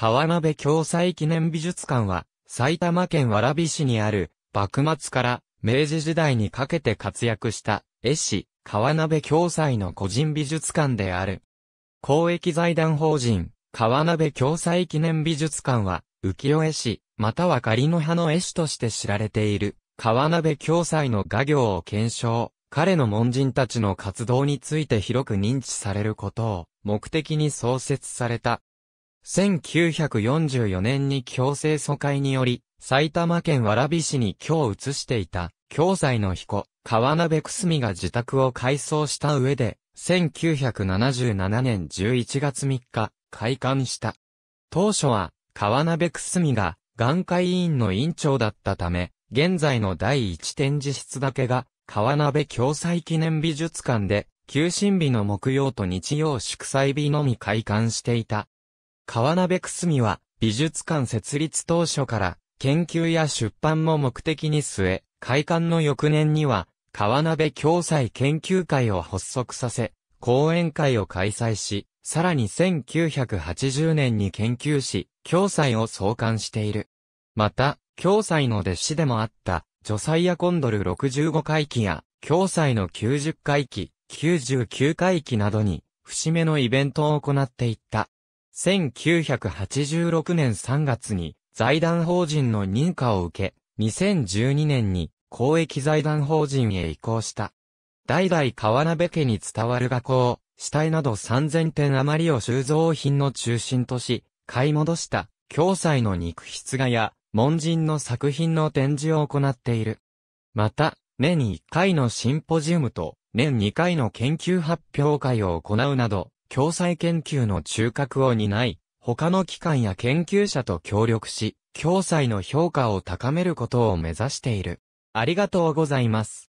川鍋共済記念美術館は、埼玉県蕨市にある、幕末から明治時代にかけて活躍した絵師、川鍋共済の個人美術館である。公益財団法人、川鍋共済記念美術館は、浮世絵師、または仮の葉の絵師として知られている、川鍋共済の画業を検証、彼の門人たちの活動について広く認知されることを目的に創設された1944年に強制疎開により、埼玉県蕨市に今日移していた、教材の彦、川鍋くすみが自宅を改装した上で、1977年11月3日、開館した。当初は、川鍋くすみが、眼科医院の院長だったため、現在の第一展示室だけが、川鍋共済記念美術館で、休診日の木曜と日曜祝祭日のみ開館していた。川鍋くすみは、美術館設立当初から、研究や出版も目的に据え、開館の翌年には、川鍋共済研究会を発足させ、講演会を開催し、さらに1980年に研究し、共済を創刊している。また、共済の弟子でもあった、ジョサイアコンドル65回忌や、共済の90回忌、99回忌などに、節目のイベントを行っていった。1986年3月に財団法人の認可を受け、2012年に公益財団法人へ移行した。代々川辺家に伝わる画工、死体など3000点余りを収蔵品の中心とし、買い戻した教祭の肉筆画や門人の作品の展示を行っている。また、年1回のシンポジウムと年2回の研究発表会を行うなど、共済研究の中核を担い、他の機関や研究者と協力し、共済の評価を高めることを目指している。ありがとうございます。